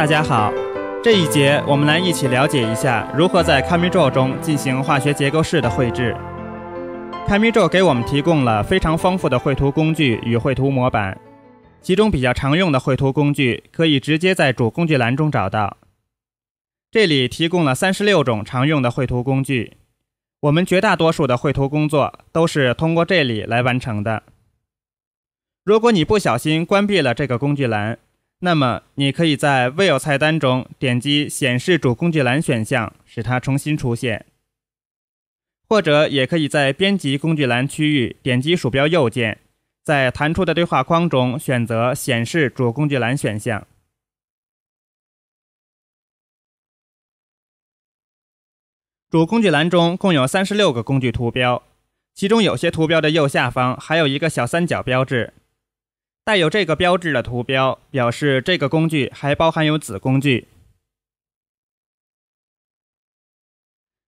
大家好，这一节我们来一起了解一下如何在 c a m i j o 中进行化学结构式的绘制。c a m i j o 给我们提供了非常丰富的绘图工具与绘图模板，其中比较常用的绘图工具可以直接在主工具栏中找到。这里提供了三十六种常用的绘图工具，我们绝大多数的绘图工作都是通过这里来完成的。如果你不小心关闭了这个工具栏，那么，你可以在 “View” 菜单中点击“显示主工具栏”选项，使它重新出现；或者，也可以在编辑工具栏区域点击鼠标右键，在弹出的对话框中选择“显示主工具栏”选项。主工具栏中共有三十六个工具图标，其中有些图标的右下方还有一个小三角标志。带有这个标志的图标表示这个工具还包含有子工具。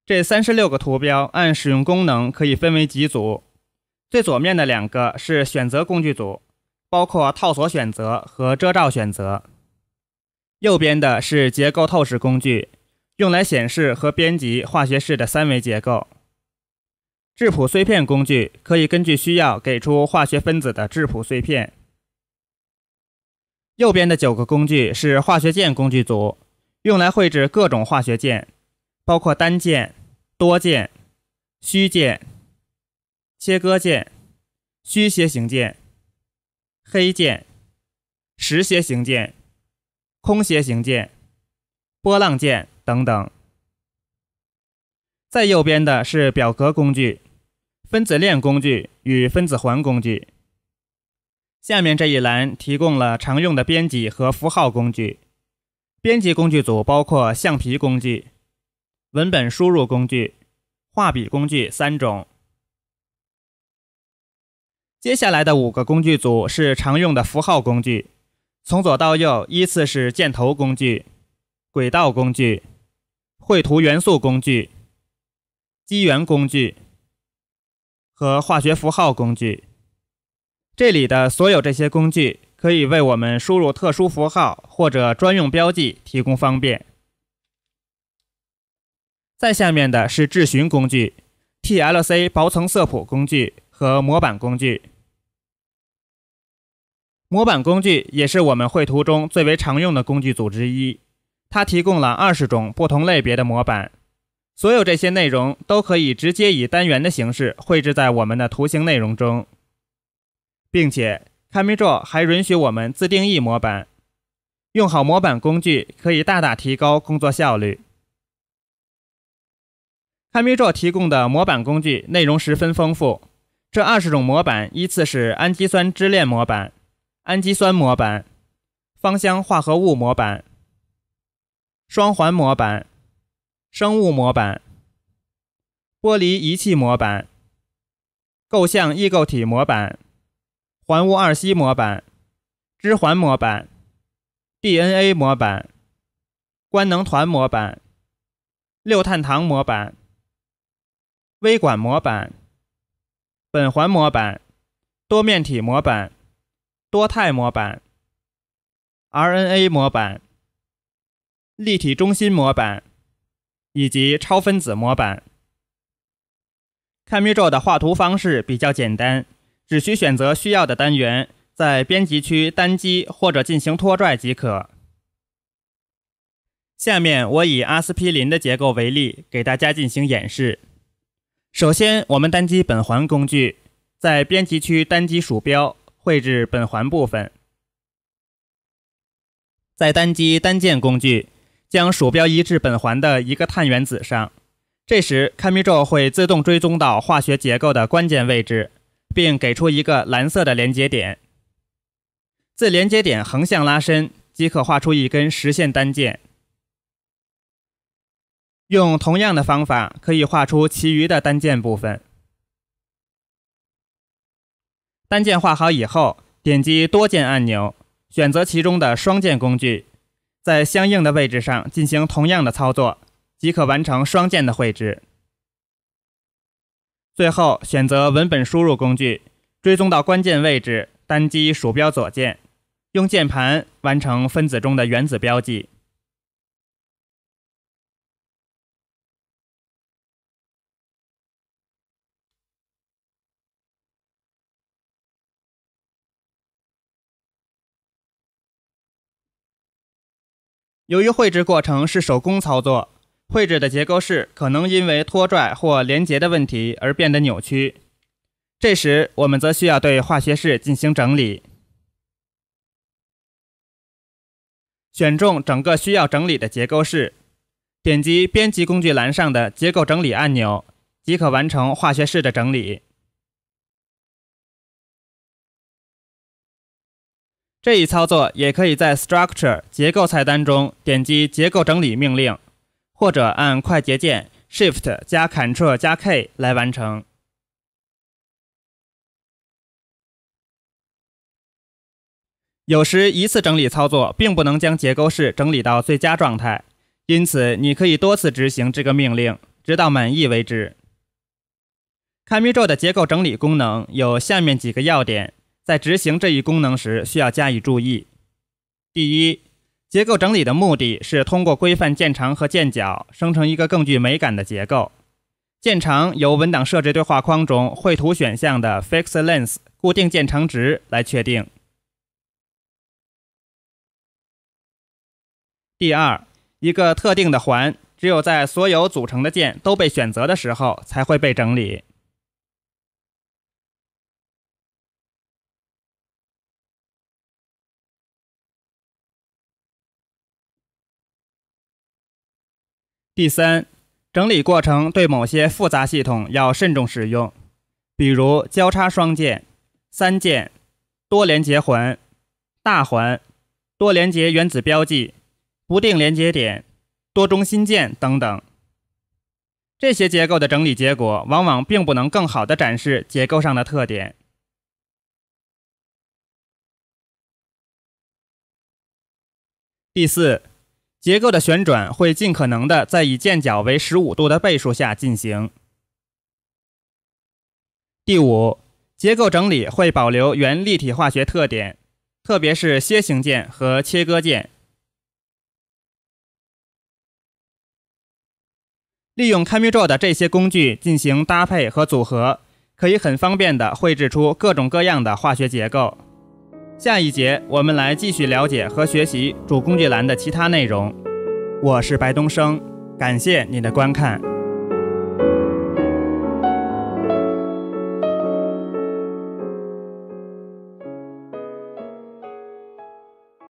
这三十六个图标按使用功能可以分为几组。最左面的两个是选择工具组，包括套索选择和遮罩选择。右边的是结构透视工具，用来显示和编辑化学式的三维结构。质谱碎片工具可以根据需要给出化学分子的质谱碎片。右边的九个工具是化学键工具组，用来绘制各种化学键，包括单键、多键、虚键、切割键、虚斜形键、黑键、实斜形键、空斜形键、波浪键等等。再右边的是表格工具、分子链工具与分子环工具。下面这一栏提供了常用的编辑和符号工具。编辑工具组包括橡皮工具、文本输入工具、画笔工具三种。接下来的五个工具组是常用的符号工具，从左到右依次是箭头工具、轨道工具、绘图元素工具、机缘工具和化学符号工具。这里的所有这些工具可以为我们输入特殊符号或者专用标记提供方便。再下面的是质询工具、TLC 薄层色谱工具和模板工具。模板工具也是我们绘图中最为常用的工具组之一，它提供了二十种不同类别的模板，所有这些内容都可以直接以单元的形式绘制在我们的图形内容中。并且 c a m d r o 还允许我们自定义模板。用好模板工具可以大大提高工作效率。c a m d r o 提供的模板工具内容十分丰富，这二十种模板依次是：氨基酸支链模板、氨基酸模板、芳香化合物模板、双环模板、生物模板、玻璃仪器模板、构象异构体模板。环戊二烯模板、支环模板、DNA 模板、官能团模板、六碳糖模板、微管模板、苯环模板、多面体模板、多肽模板、RNA 模板、立体中心模板，以及超分子模板。c a m i r o 的画图方式比较简单。只需选择需要的单元，在编辑区单击或者进行拖拽即可。下面我以阿司匹林的结构为例，给大家进行演示。首先，我们单击本环工具，在编辑区单击鼠标，绘制本环部分。再单击单键工具，将鼠标移至本环的一个碳原子上，这时 c a m i r o 会自动追踪到化学结构的关键位置。并给出一个蓝色的连接点，自连接点横向拉伸即可画出一根实线单键。用同样的方法可以画出其余的单键部分。单键画好以后，点击多键按钮，选择其中的双键工具，在相应的位置上进行同样的操作，即可完成双键的绘制。最后，选择文本输入工具，追踪到关键位置，单击鼠标左键，用键盘完成分子中的原子标记。由于绘制过程是手工操作。绘制的结构式可能因为拖拽或连接的问题而变得扭曲，这时我们则需要对化学式进行整理。选中整个需要整理的结构式，点击编辑工具栏上的结构整理按钮，即可完成化学式的整理。这一操作也可以在 Structure 结构菜单中点击结构整理命令。或者按快捷键 Shift 加 Ctrl 加 K 来完成。有时一次整理操作并不能将结构式整理到最佳状态，因此你可以多次执行这个命令，直到满意为止。c a m t j o i 的结构整理功能有下面几个要点，在执行这一功能时需要加以注意。第一，结构整理的目的是通过规范键长和键角，生成一个更具美感的结构。键长由文档设置对话框中绘图选项的 Fix Length 固定键长值来确定。第二，一个特定的环只有在所有组成的键都被选择的时候才会被整理。第三，整理过程对某些复杂系统要慎重使用，比如交叉双键、三键、多连接环、大环、多连接原子标记、不定连接点、多中心键等等，这些结构的整理结果往往并不能更好地展示结构上的特点。第四。结构的旋转会尽可能的在以键角为十五度的倍数下进行。第五，结构整理会保留原立体化学特点，特别是楔形键和切割键。利用 c a m m d r a w 的这些工具进行搭配和组合，可以很方便的绘制出各种各样的化学结构。下一节，我们来继续了解和学习主工具栏的其他内容。我是白东升，感谢您的观看。